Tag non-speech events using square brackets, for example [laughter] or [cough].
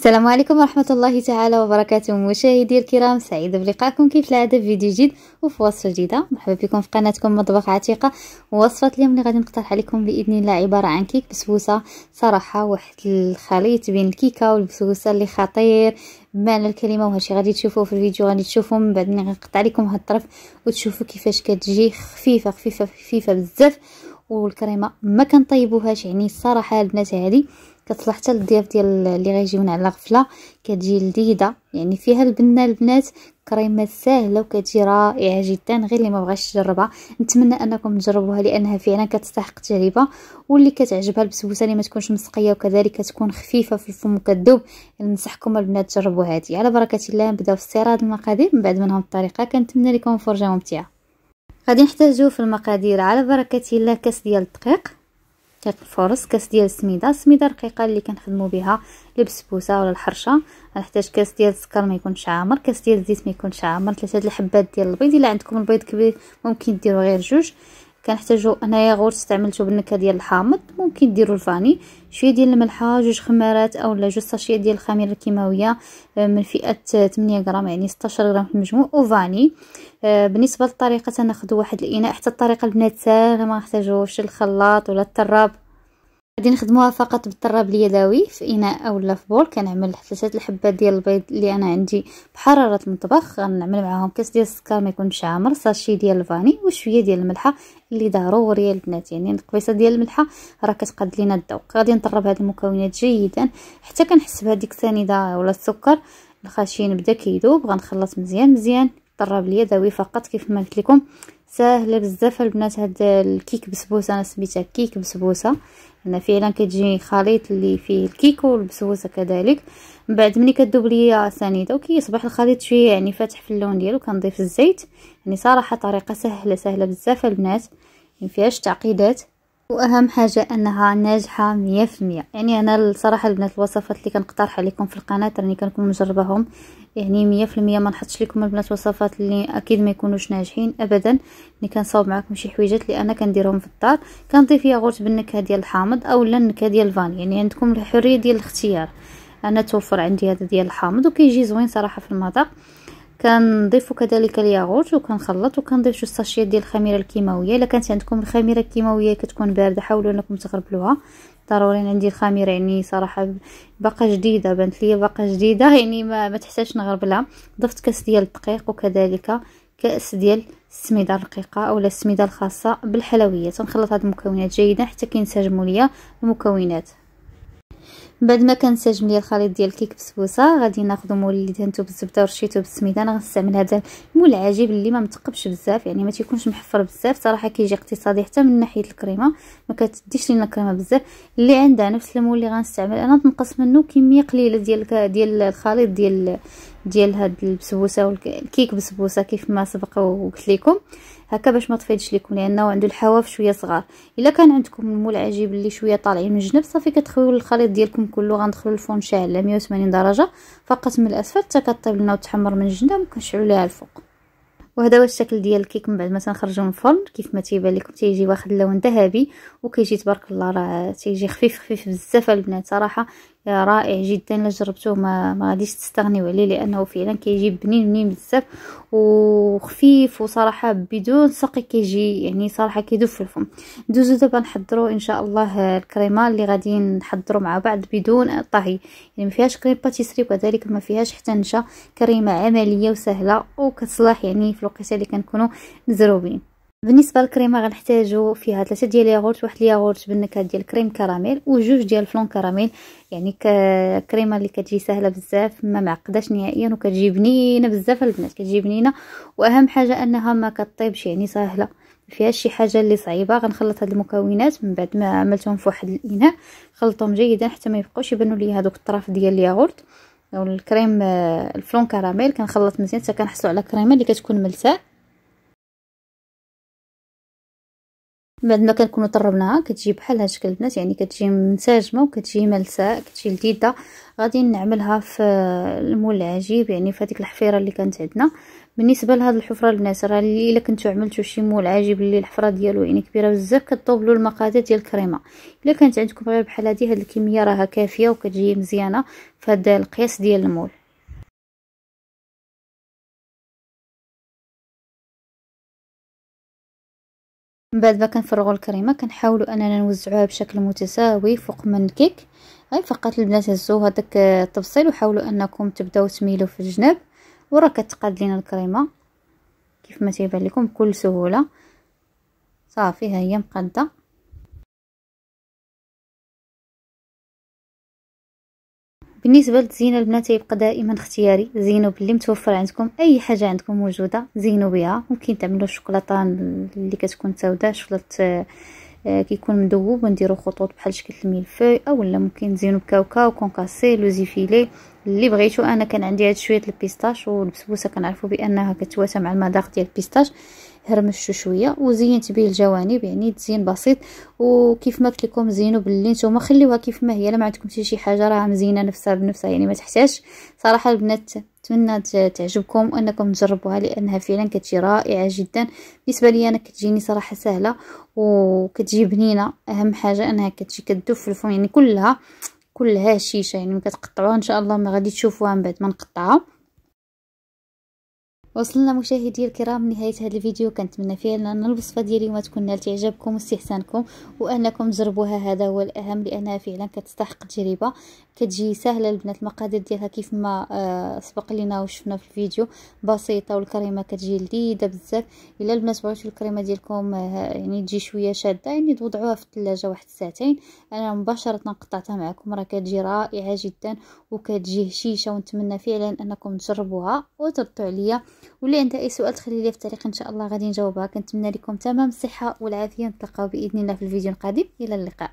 السلام عليكم ورحمة الله تعالى وبركاته مشاهدي الكرام سعيدة بلقائكم كيف العادة فيديو جديد وفي وصفة جديدة مرحبا بكم في قناتكم مطبخ عتيقة وصفة اليوم اللي غادي نقترح عليكم بإذن الله عبارة عن كيك بسبوسة صراحة واحد الخليط بين الكيكة والبسبوسة اللي خطير بمعنى الكلمة وهادشي غادي تشوفوه في الفيديو غادي تشوفوه من بعد ملي غنقطع لكم هاد الطرف وتشوفوا كيفاش كتجي خفيفة خفيفة خفيفة بزاف والكريمة ما كنطيبوهاش يعني الصراحة البنات هذه كتصلح حتى للضياف ديال اللي من على غفله كتجي لذيذه يعني فيها البنه البنات كريمه ساهله وكتجي رائعه جدا غير اللي ما بغاش يجربها نتمنى انكم تجربوها لانها فعلا كتستحق التجربه واللي كتعجبها البسبوسه اللي ما تكونش مسقيه وكذلك تكون خفيفه في الفم وكذوب ننصحكم البنات تجربوا هذه على بركه الله نبداو في استيراد المقادير من بعد منهم الطريقه كنتمنى لكم فرجه ممتعه غادي نحتاجو في المقادير على بركه الله كاس ديال الدقيق تاعت الفرص كاس ديال السميده السميده رقيقه اللي كنخدموا بها البسبوسه ولا الحرشه غنحتاج كاس ديال السكر ما يكونش عامر كاس ديال الزيت ما يكونش عامر ثلاثه الحبات ديال البيض الا عندكم البيض كبير ممكن ديروا غير جوج كنحتاجو انايا غور استعملتو بالنكهه ديال الحامض ممكن ديرو الفاني شويه ديال الملحه جوج خمارات اولا جوج ساشيه ديال الخميره الكيماويه آه، من فئه 8 غرام يعني 16 غرام في المجموع وفاني آه، بالنسبه للطريقه تناخذ واحد الاناء حتى الطريقه البنات ساهله ما نحتاجوش الخلاط ولا الطراب غادي نخدموها فقط بالطراب اليدوي في اناء اولا في بول كنعمل ثلاثه الحبات ديال البيض اللي انا عندي بحراره المطبخ غنعمل معاهم كاس ديال السكر ما يكونش عامر ساشي ديال الفاني وشويه ديال الملحه اللي ضروريه البنات يعني القبيصه ديال الملحه راه كتقاد لينا الذوق غادي نطرب هاد المكونات جيدا حتى كنحس بهذيك السنيده ولا السكر الخشين بدا كيذوب غنخلط مزيان مزيان الطراب اليدوي فقط كيف ما قلت لكم ساهله بزاف البنات هاد الكيك بسبوسه انا سميتها كيك بسبوسه انا فعلا كتجي خليط اللي فيه الكيك والبسبوسه كذلك من بعد ملي كذوب ليا سنيده وكيصبح الخليط شويه يعني فاتح في اللون ديالو كنضيف الزيت يعني صراحه طريقه سهله سهله بزاف البنات ما يعني فيهاش تعقيدات واهم حاجه انها ناجحه مية في يعني انا الصراحه البنات الوصفات اللي كنقترح عليكم في القناه راني كنكون مجرباهم يعني مية في المية ما نحطش لكم البنات وصفات اللي اكيد ما يكونوش ناجحين ابدا ملي كنصاوب معكم شي حويجات اللي انا كنديرهم في الدار كنضيف ياغورت بالنكهه ديال الحامض اولا النكهه ديال الفاني يعني عندكم الحريه ديال الاختيار انا توفر عندي هذا ديال الحامض وكيجي زوين صراحه في المذاق كنضيفو كذلك الياغورت وكنخلط وكنضيف جوج ساشيات ديال الخميره الكيماويه الا كانت عندكم الخميره الكيماويه كتكون بارده حاولوا انكم تغربلوها ضروري عندي الخميره يعني صراحه باقا جديده بانت ليا باقا جديده [laughs] يعني ما, ما تحتاجش نغربلها ضفت كاس ديال الدقيق وكذلك كاس ديال السميده الرقيقه اولا السميده الخاصه بالحلويات تنخلط هاد المكونات جيدا حتى كينسجموا ليا المكونات بعد ما كنسجم ليا الخليط ديال الكيك بسبوسه غادي ناخذ اللي دهنتو بالزبده ورشيتو بالسميده انا غنستعمل هذا المول العجيب اللي ما متقبش بزاف يعني ما تيكونش محفر بزاف صراحه كيجي اقتصادي حتى من ناحيه الكريمه ما كتديش لينا كريمه بزاف اللي عندها نفس المول اللي غنستعمل انا تنقص منه كميه قليله ديال ديال الخليط ديال ديال هاد البسبوسه والكيك بسبوسه كيف ما سبق وقلت لكم هكا باش ما تفيدش لكم لانه عنده الحواف شويه صغار الا كان عندكم المول العجيب اللي شويه طالعين من الجنب صافي كتخويو الخليط ديالكم كله غندخلو شاعل على 180 درجه فقط من الاسفل حتى كطيب لنا وتحمر من الجناب وكنشعلو ليها الفوق وهذا هو الشكل ديال الكيك من بعد ما تنخرجو من الفرن كيف ما تيبان لكم تيجي واخد اللون ذهبي وكيجي تبارك الله راه تيجي خفيف خفيف بزاف البنات صراحه آه، رائع جدا لجربته ما ما غاديش تستغنيو عليه لانه فعلا كيجي بنين بنين بزاف وخفيف وصراحه بدون سقي كيجي يعني صراحه كيدوب في الفم ندوزو دابا نحضرو ان شاء الله الكريمه اللي غادي نحضرو مع بعض بدون طهي يعني ما فيهاش كريم باتيسري وكذلك ما فيهاش حتى نشا كريمه عمليه وسهله وكتصلح يعني في الوقيته اللي كنكونوا مزروبين بالنسبه للكريمه غنحتاجو فيها ثلاثه ديال الياغورت واحد الياغورت بالنكهه ديال كريم كراميل وجوج ديال فلون كراميل يعني كريمه اللي كتجي سهله بزاف ما معقداش نهائيا وكتجي بنينه بزاف البنات كتجي بنينه واهم حاجه انها ما كطيبش يعني سهله فيها شي حاجه اللي صعيبه غنخلط هاد المكونات من بعد ما عملتهم في واحد الاناء خلطهم جيدا حتى ما يبقاوش يبانوا لي هذوك الطرف ديال الياغورت والكريم آه، الفلون كراميل كنخلط مزيان حتى كنحصلوا على كريمه اللي كتكون ملساء بعد ما كنكونوا طربناها كتجي بحال هاد الشكل البنات يعني كتجي منسجمه وكتجي ملساء كتجي لذيذه غادي نعملها في المول العجيب يعني في هذيك الحفيره اللي كانت عندنا بالنسبه لهاد الحفره البنات راه الا كنتو عملتو شي مول عجيب اللي الحفره ديالو يعني كبيره بزاف كطوبلو المقادير ديال الكريمه الا كانت عندكم غير بحال هادي هاد الكميه راها كافيه وكتجي مزيانه في هاد القياس ديال المول من بعد ما كنفرغوا الكريمه كنحاولوا اننا نوزعوها بشكل متساوي فوق من الكيك غير فقط البنات هزوا هذاك التبصيل وحاولوا انكم تبداو تميلوا في الجناب وراه كتقاد لينا الكريمه كيف ما تيبان لكم بكل سهوله صافي ها هي مقاده بالنسبه للزينه البنات يبقى دائما اختياري زينوا باللي متوفر عندكم اي حاجه عندكم موجوده زينوا بها ممكن تعملوا الشوكولاطه اللي كتكون سوداء شوكولاط آه، كيكون مذوب ونديروا خطوط بحال شكل الملفي اولا ممكن تزينوا بكاوكاو كونكاسي لوزيفيلي اللي بغيتو انا كان عندي هاد شويه البيستاش والبسبوسه كنعرفوا بانها كتواتى مع المذاق ديال البيستاش هرمشتو شويه وزينت به الجوانب يعني تزيين بسيط وكيف ما قلت لكم زينوا باللي نتوما خليوها كيف ما هي لا ما عندكمش شي حاجه راه مزينه نفسها بنفسها يعني ما تحتاجش صراحه البنات نتمنى تعجبكم وانكم تجربوها لانها فعلا كتجي رائعه جدا بالنسبه لي انا كتجيني صراحه سهله وكتجي بنينه اهم حاجه انها كتجي كدوب في الفم يعني كلها كلها هشيشه يعني ما كتقطعوها ان شاء الله ما غادي تشوفوها من بعد ما نقطعها وصلنا مشاهدي الكرام نهايه هذا الفيديو كنتمنى فيه ان الوصفه ديالي ما تكون نالت اعجابكم واستحسانكم وانكم تجربوها هذا هو الاهم لانها فعلا كتستحق التجربه كتجي سهله البنات المقادير ديالها كيف ما آه سبق لينا وشفنا في الفيديو بسيطه والكريمه كتجي لذيذه بزاف الا البنات بغيتو الكريمه ديالكم آه يعني تجي شويه شاده يعني توضعوها في الثلاجه واحد ساعتين انا مباشره قطعتها معكم راه كتجي رائعه جدا وكتجي هشيشه ونتمنى فعلا انكم تجربوها وتردو عليا ولا عندها اي سؤال تخلي لي في الطريق ان شاء الله غادي نجاوبها كنتمنى لكم تمام الصحه والعافيه نتلاقاو باذن الله في الفيديو القادم الى اللقاء